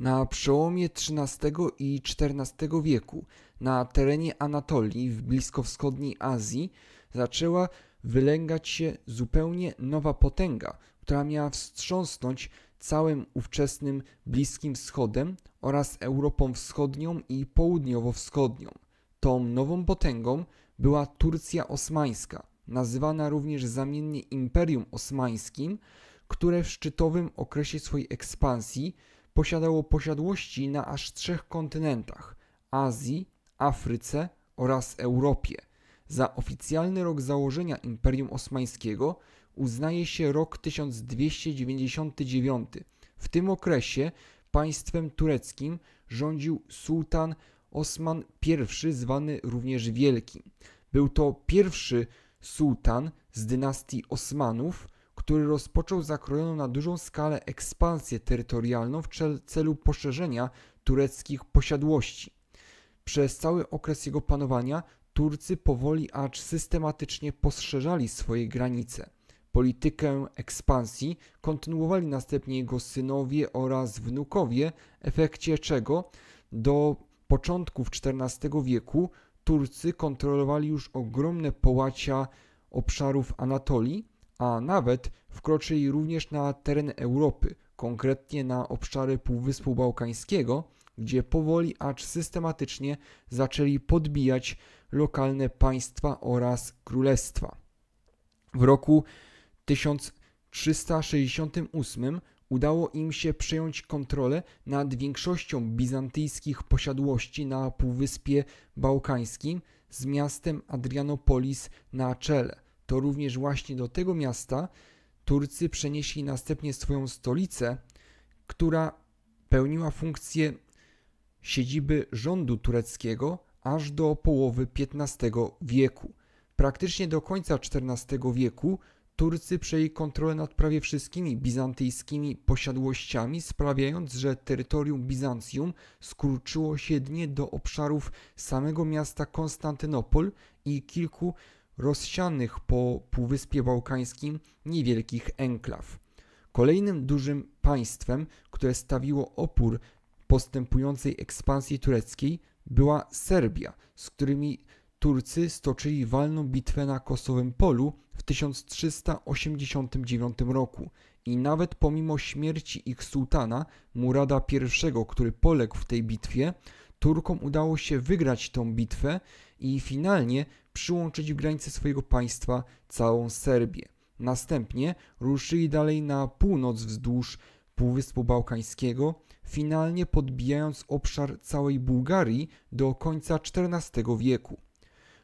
Na przełomie XIII i XIV wieku na terenie Anatolii w bliskowschodniej Azji zaczęła wylęgać się zupełnie nowa potęga, która miała wstrząsnąć całym ówczesnym Bliskim Wschodem oraz Europą Wschodnią i Południowo-Wschodnią. Tą nową potęgą była Turcja Osmańska, nazywana również zamiennie Imperium Osmańskim, które w szczytowym okresie swojej ekspansji posiadało posiadłości na aż trzech kontynentach Azji, Afryce oraz Europie. Za oficjalny rok założenia Imperium Osmańskiego uznaje się rok 1299. W tym okresie państwem tureckim rządził sułtan Osman I, zwany również Wielkim. Był to pierwszy sułtan z dynastii Osmanów, który rozpoczął zakrojoną na dużą skalę ekspansję terytorialną w celu poszerzenia tureckich posiadłości. Przez cały okres jego panowania Turcy powoli acz systematycznie poszerzali swoje granice. Politykę ekspansji kontynuowali następnie jego synowie oraz wnukowie, efekcie czego do początków XIV wieku Turcy kontrolowali już ogromne połacia obszarów Anatolii, a nawet wkroczyli również na teren Europy, konkretnie na obszary Półwyspu Bałkańskiego, gdzie powoli acz systematycznie zaczęli podbijać lokalne państwa oraz królestwa. W roku 1368 udało im się przejąć kontrolę nad większością bizantyjskich posiadłości na Półwyspie Bałkańskim z miastem Adrianopolis na czele – to również właśnie do tego miasta Turcy przenieśli następnie swoją stolicę, która pełniła funkcję siedziby rządu tureckiego aż do połowy XV wieku. Praktycznie do końca XIV wieku Turcy przejęli kontrolę nad prawie wszystkimi bizantyjskimi posiadłościami, sprawiając, że terytorium Bizancjum skurczyło się jedynie do obszarów samego miasta Konstantynopol i kilku rozsianych po Półwyspie Bałkańskim niewielkich enklaw. Kolejnym dużym państwem, które stawiło opór postępującej ekspansji tureckiej, była Serbia, z którymi Turcy stoczyli walną bitwę na Kosowym Polu w 1389 roku i nawet pomimo śmierci ich sułtana Murada I, który poległ w tej bitwie, Turkom udało się wygrać tą bitwę i finalnie przyłączyć w granice swojego państwa całą Serbię. Następnie ruszyli dalej na północ wzdłuż Półwyspu Bałkańskiego, finalnie podbijając obszar całej Bułgarii do końca XIV wieku.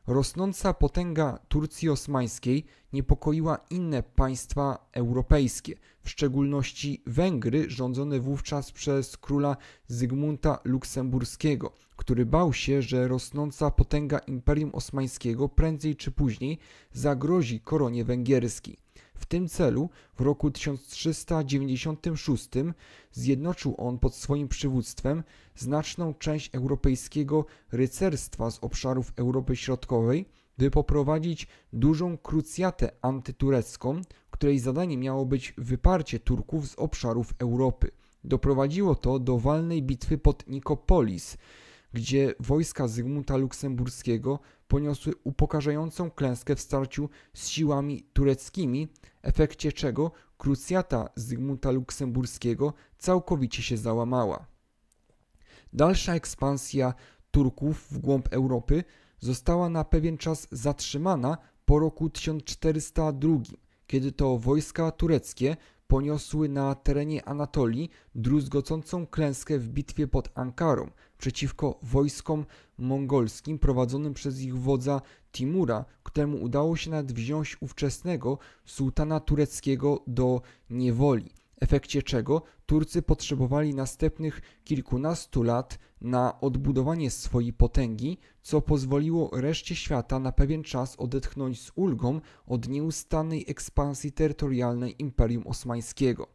Rosnąca potęga Turcji Osmańskiej niepokoiła inne państwa europejskie, w szczególności Węgry, rządzone wówczas przez króla Zygmunta Luksemburskiego, który bał się, że rosnąca potęga Imperium Osmańskiego prędzej czy później zagrozi koronie węgierskiej. W tym celu w roku 1396 zjednoczył on pod swoim przywództwem znaczną część europejskiego rycerstwa z obszarów Europy Środkowej, by poprowadzić dużą krucjatę antyturecką, której zadanie miało być wyparcie Turków z obszarów Europy. Doprowadziło to do walnej bitwy pod Nikopolis, gdzie wojska Zygmunta Luksemburskiego poniosły upokarzającą klęskę w starciu z siłami tureckimi, w efekcie czego krucjata Zygmunta Luksemburskiego całkowicie się załamała. Dalsza ekspansja Turków w głąb Europy została na pewien czas zatrzymana po roku 1402, kiedy to wojska tureckie poniosły na terenie Anatolii druzgocącą klęskę w bitwie pod Ankarą, przeciwko wojskom mongolskim prowadzonym przez ich wodza Timura, któremu udało się nawet wziąć ówczesnego sułtana tureckiego do niewoli. W efekcie czego Turcy potrzebowali następnych kilkunastu lat na odbudowanie swojej potęgi, co pozwoliło reszcie świata na pewien czas odetchnąć z ulgą od nieustannej ekspansji terytorialnej Imperium Osmańskiego.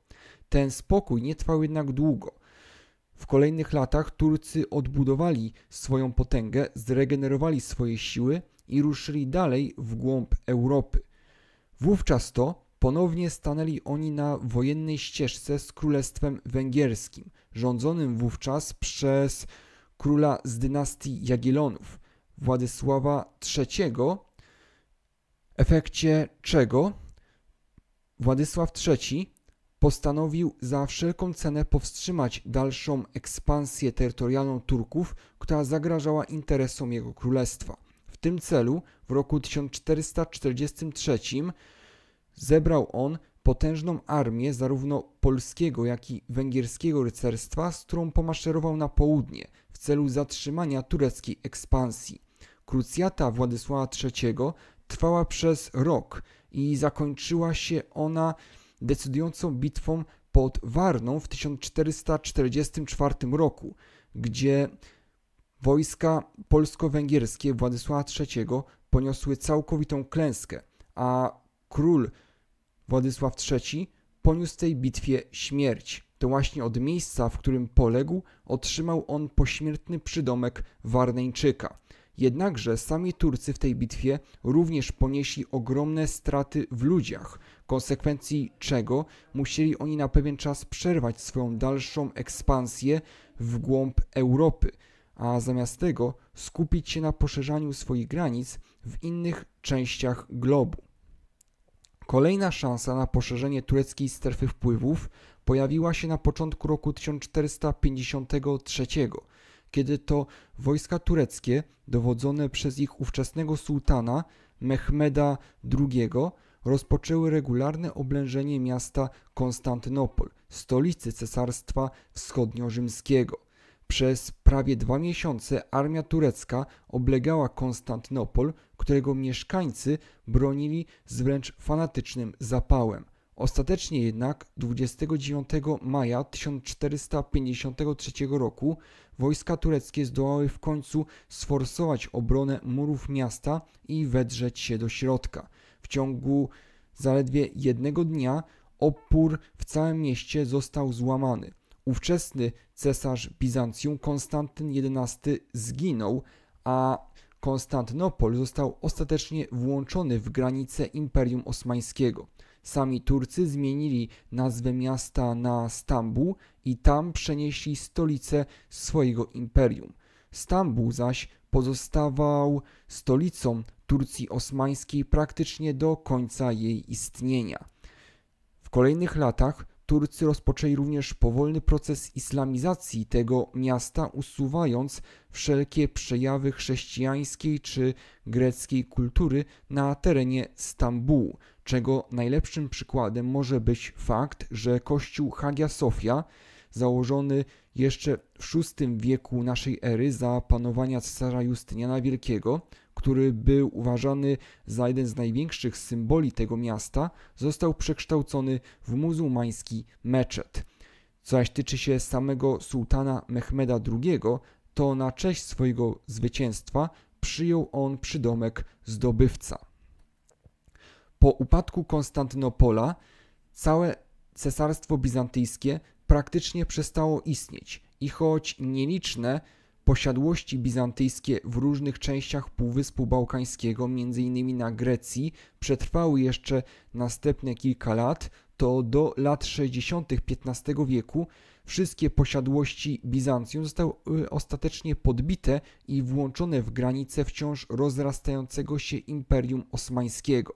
Ten spokój nie trwał jednak długo. W kolejnych latach Turcy odbudowali swoją potęgę, zregenerowali swoje siły i ruszyli dalej w głąb Europy. Wówczas to ponownie stanęli oni na wojennej ścieżce z Królestwem Węgierskim, rządzonym wówczas przez króla z dynastii Jagiellonów, Władysława III, efekcie czego Władysław III postanowił za wszelką cenę powstrzymać dalszą ekspansję terytorialną Turków, która zagrażała interesom jego królestwa. W tym celu w roku 1443 zebrał on potężną armię zarówno polskiego, jak i węgierskiego rycerstwa, z którą pomaszerował na południe w celu zatrzymania tureckiej ekspansji. Krucjata Władysława III trwała przez rok i zakończyła się ona decydującą bitwą pod Warną w 1444 roku, gdzie wojska polsko-węgierskie Władysława III poniosły całkowitą klęskę, a król Władysław III poniósł w tej bitwie śmierć. To właśnie od miejsca, w którym poległ, otrzymał on pośmiertny przydomek Warneńczyka. Jednakże sami Turcy w tej bitwie również ponieśli ogromne straty w ludziach, konsekwencji czego musieli oni na pewien czas przerwać swoją dalszą ekspansję w głąb Europy, a zamiast tego skupić się na poszerzaniu swoich granic w innych częściach globu. Kolejna szansa na poszerzenie tureckiej strefy wpływów pojawiła się na początku roku 1453, kiedy to wojska tureckie dowodzone przez ich ówczesnego sułtana Mehmeda II rozpoczęły regularne oblężenie miasta Konstantynopol, stolicy Cesarstwa Wschodniorzymskiego. Przez prawie dwa miesiące armia turecka oblegała Konstantynopol, którego mieszkańcy bronili z wręcz fanatycznym zapałem. Ostatecznie jednak 29 maja 1453 roku wojska tureckie zdołały w końcu sforsować obronę murów miasta i wedrzeć się do środka. W ciągu zaledwie jednego dnia opór w całym mieście został złamany. Ówczesny cesarz Bizancjum Konstantyn XI zginął, a Konstantynopol został ostatecznie włączony w granice Imperium Osmańskiego. Sami Turcy zmienili nazwę miasta na Stambuł i tam przenieśli stolicę swojego imperium. Stambuł zaś pozostawał stolicą Turcji Osmańskiej praktycznie do końca jej istnienia. W kolejnych latach Turcy rozpoczęli również powolny proces islamizacji tego miasta, usuwając wszelkie przejawy chrześcijańskiej czy greckiej kultury na terenie Stambułu, czego najlepszym przykładem może być fakt, że kościół Hagia Sofia, założony jeszcze w VI wieku naszej ery za panowania cesarza Justyniana Wielkiego, który był uważany za jeden z największych symboli tego miasta, został przekształcony w muzułmański meczet. Co zaś tyczy się samego sułtana Mehmeda II, to na cześć swojego zwycięstwa przyjął on przydomek zdobywca. Po upadku Konstantynopola całe cesarstwo bizantyjskie praktycznie przestało istnieć i choć nieliczne posiadłości bizantyjskie w różnych częściach Półwyspu Bałkańskiego, m.in. na Grecji, przetrwały jeszcze następne kilka lat, to do lat 60. XV wieku wszystkie posiadłości Bizancjum zostały y, ostatecznie podbite i włączone w granice wciąż rozrastającego się Imperium Osmańskiego.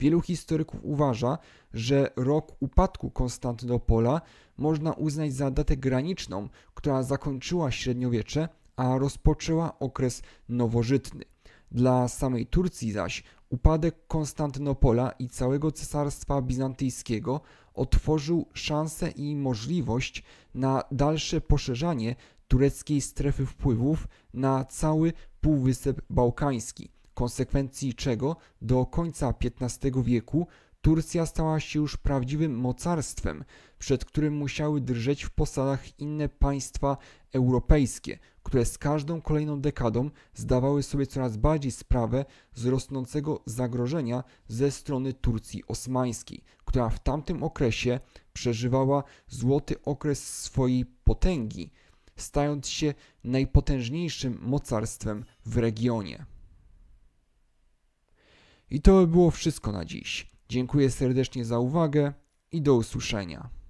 Wielu historyków uważa, że rok upadku Konstantynopola można uznać za datę graniczną, która zakończyła średniowiecze a rozpoczęła okres nowożytny. Dla samej Turcji zaś upadek Konstantynopola i całego Cesarstwa Bizantyjskiego otworzył szansę i możliwość na dalsze poszerzanie tureckiej strefy wpływów na cały Półwysep Bałkański, konsekwencji czego do końca XV wieku Turcja stała się już prawdziwym mocarstwem, przed którym musiały drżeć w posadach inne państwa europejskie, które z każdą kolejną dekadą zdawały sobie coraz bardziej sprawę z rosnącego zagrożenia ze strony Turcji osmańskiej, która w tamtym okresie przeżywała złoty okres swojej potęgi, stając się najpotężniejszym mocarstwem w regionie. I to by było wszystko na dziś. Dziękuję serdecznie za uwagę i do usłyszenia.